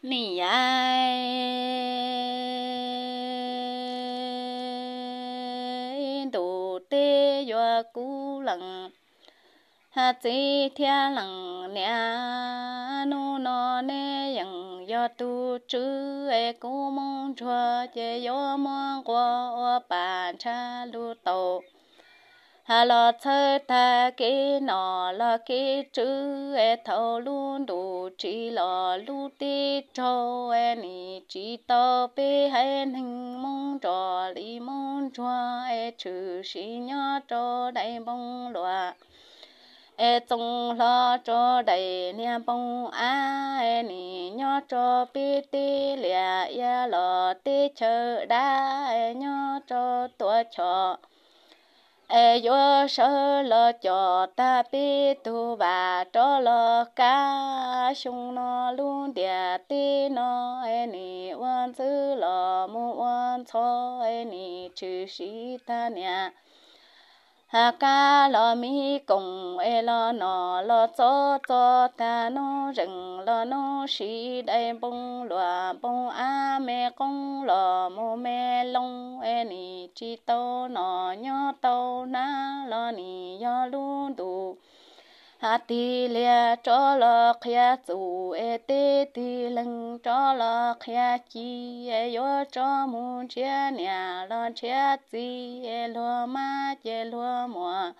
你爱土地越古冷，哈这天冷凉，努那那人要土地哎，古梦着也要梦过半山路头。hà lo thơ ta cái nọ lo cái chữ e thâu luôn đủ chỉ lo lu e e e tê cho e nì chỉ tao bê hay hình mong trò li mong trò e chữ sĩ nhá cho đại bông loa e tung lo cho đầy nia bông a e ni nho cho pi ti lìa ya lo ti chờ đa e nho cho tua cho ai yo sợ lo cho ta bê tu và cho lo cá sung nó luôn địa tê nó ai nì wan dư lo mu wan cho ai nì trừ sĩ ta nè hà ca lo mi cùng e lo nọ lo cho cho ta nó rừng lo nó xì đây bông lòa bông a mẹ con lo mô mẹ long e nì chi tâu nọ nhớ tâu na lo nì yo lu đủ hà tì lia cho lo khía chủ e tê tì lưng cho lo khía chi e yo cho mu chia nhà lo chia chi e lo ma che lo mua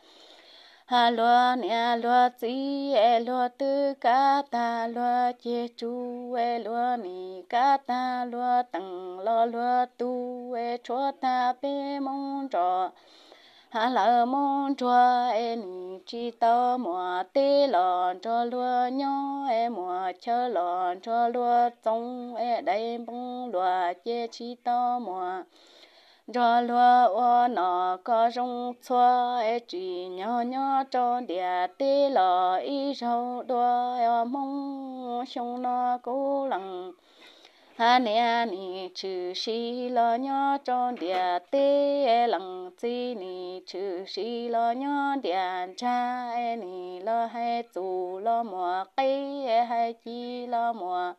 hà lo nhà lo chi e lo tư ca ta lo che chu e lo ni ca ta lo tặng lo lo tu e cho ta pe mong cho hà la mong cho em chỉ tao mùa tê lò cho lúa nhó em mùa chờ lò cho lúa trong em đây bông lúa chê chỉ tao mùa cho lúa ô nó có rong cho em chỉ nhỏ nhỏ cho địa tê lò y rau đua em mong xong nó cố lặng ha nè ha nì chữ xí lo nhó trong địa tê lăng chi nì chữ xí lo nhó điện cha e nì lo hai tù lo mùa cây e hai chi lo mùa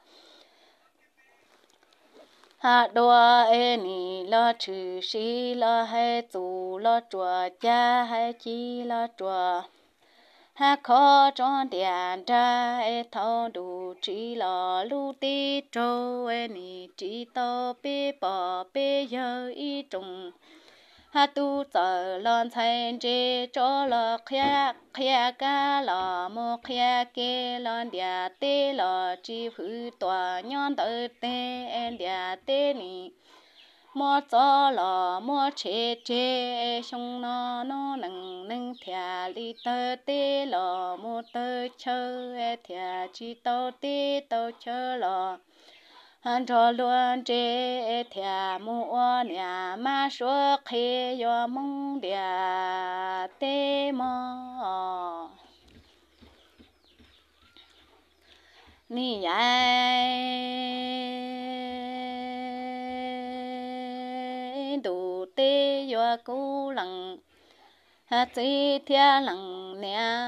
ha đua e nì lo chữ xí lo hai tù lo chùa cha hai chi lo chùa ha khó tròn tiền ra e thao đủ chỉ lò lu ti trâu e ni chỉ to bê bò bê giờ y trùng ha tu tờ lon thành chế cho lò khía khía ca lò mô khía kê lon địa tê lò chỉ hư tòa nhon tờ tê en địa tê ni mua cho lò mua chê chê xong nó nó nâng nâng thia li tơ tê lò mua tơ chơ e thia chi tơ tê tơ chơ lò hàn cho luôn chê e thia mua nhà ma số khi yo mong địa tê mò ni ai đủ tê yo cú lằng ha tê thia lằng nè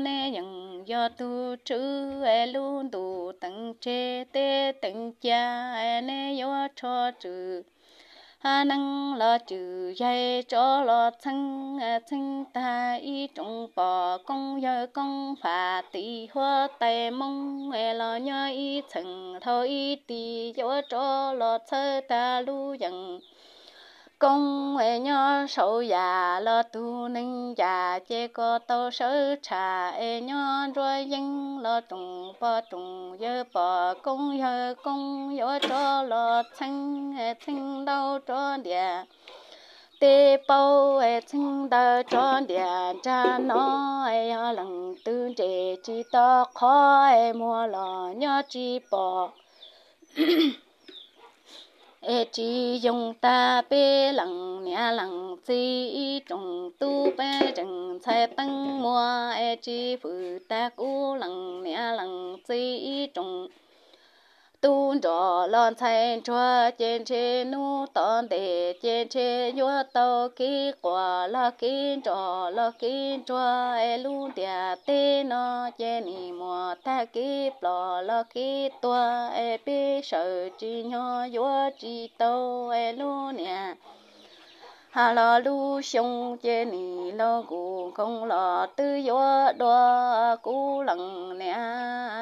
nè nhận yo tu chữ e luôn đủ tận chê tê tận cha e nè yo cho chữ ha năng lo chữ dây cho lo thân e thân ta y trong bò công giờ công phà tỳ hoa tay mông e lo nhớ y thần thôi y tỳ cho lo thơ ta lu dần công nghệ nhỏ sâu già lo tu ninh già chê có tàu sơ trà e nhớ rồi dân lo trùng bò trùng dơ bò công dơ công dơ cho lo thanh e thanh đau cho địa tê bao e thanh đau cho địa cha nó e nhỏ lần tư trẻ chỉ to khó e mua lo nhỏ chỉ bò e chi dùng ta bê lặng nhà lặng chi trồng tu bê trồng 菜 tăng mua e chi phụ ta cố lặng nhà lặng chi trồng tu trò lon thay chua trên trên nu tòn để trên trên nhua tàu kí quả lo kí trò lo kí chua e lu địa tê nó trên nì mùa ta kí plò lo kí tua e bê sợ chi nhua nhua chi tàu e lu nè hà lo lu xong chê nì lo cụ không lo tư gió đo cú lặng nè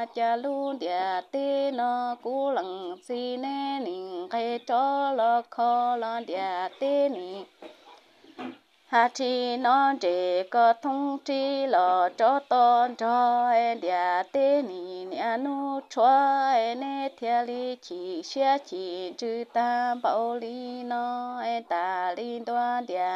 na cha lu dia ti no ku lăng si ne ning khai cho lo kho lo dia ti ni hà chi nó chỉ có thông chi lo cho tôn cho dia ti ni nhà nu cho e ne thia li chỉ xia chỉ chữ ta bảo li nó e ta li đoan dia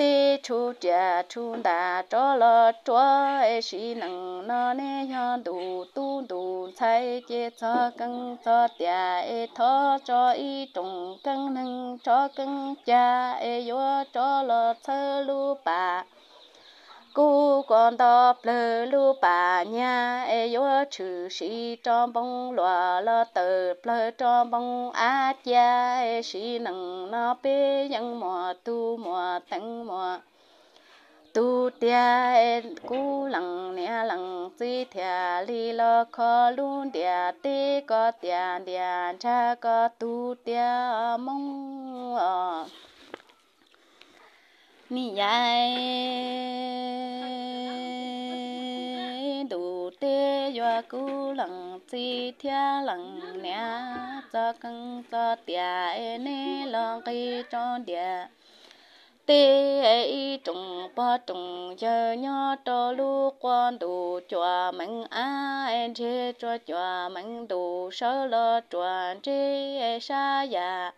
tê chú cha chú đà cho lo cho ai xí nặng nó nè yon đủ tu đủ sai chế cho cưng cho tia ai thọ cho y trùng cưng nâng cho cưng cha ai yo cho lo sơ lu bà cô con đó lơ lu bà nhà e yo chữ sĩ trong bông loa lo tờ lơ trong bông á cha e sĩ nằng nó bê nhân mò tu mò tăng mò tu tia e cú lằng nè lằng chi thia li lo kho luôn tia tê có tia tia cha có tu tia mong ờ. ni yai cú lằng chi thia lằng nè cho căng cho tia e nè lo kỳ cho địa tê e trùng ba trùng giờ nhỏ cho lu quan đủ chùa măng a e chê cho chùa măng đủ sơ lo cho chê e sa ya dạ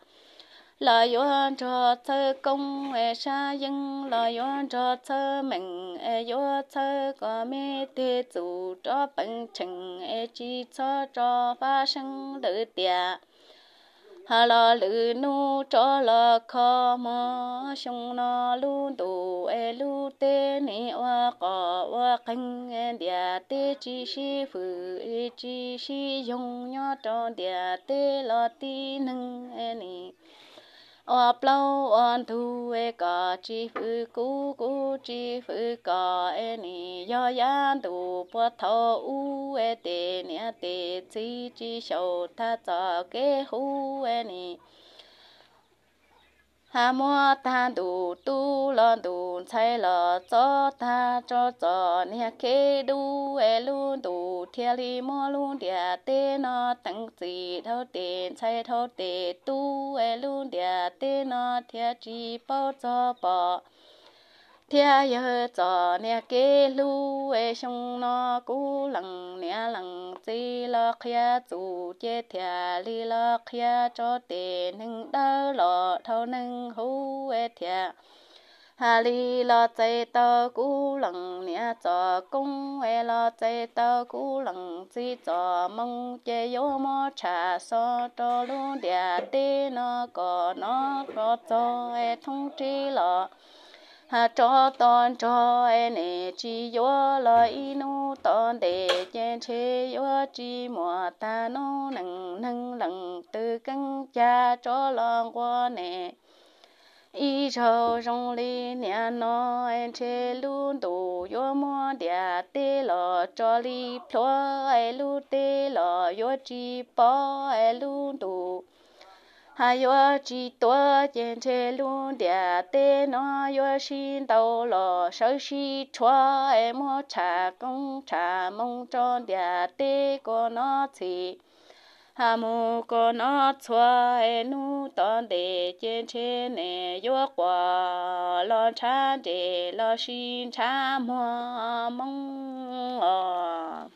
lời yo cho thơ công e sa dân lời yo cho thơ mình e yo thơ có mê tê chủ cho bằng chừng e chỉ cho cho phát sinh tự địa hà lo lự nu cho lo khó mơ sung nó lu đủ e lu tê ni oa có oa canh e địa tê chi si phụ e chi si dùng nhó cho địa tê lo ti nâng e ni 我飘啊，渡个知夫姑姑，知夫个你，要养渡不萄我个爹娘爹，自己小他咋个好你？hà mua tan đủ tu lo đủ chạy lo cho ta cho cho nhà kê đủ e lu đủ thiên li mua lu địa tê nó tăng gì thâu tiền chạy thâu tê tu e lu địa tê nó thiên chi bao cho bỏ thea ye cho ne ke lu e shong nó ku lang ne lang chi lo khia chu che thea li lo khia cho te nung da lo thau nung hu e thea hà li lo chạy tơ cú lần nè cho cung e lo chạy tơ cú lần chi cho mong che yếu mò trà so cho luôn đẻ tê nó có nó có cho e thông chi lo ha cho ton cho nè chỉ yo lo inu ton để chen che yo chỉ mo ta nu nâng nâng lăng tư căng cha cho lòng qua nè ý cho rong li nè nó en che luôn đủ yo mo dia te lo cho li plo ai e luôn te lo yo chỉ po ai e luôn đủ hai yo chi to chen che lu dia te no yo xin tàu lo sơ xi chua e mo cha công cha mong cho dia te ko no chi hà mu ko no chua e nu to de chen che ne yo qua lo cha de lo xin cha mo mong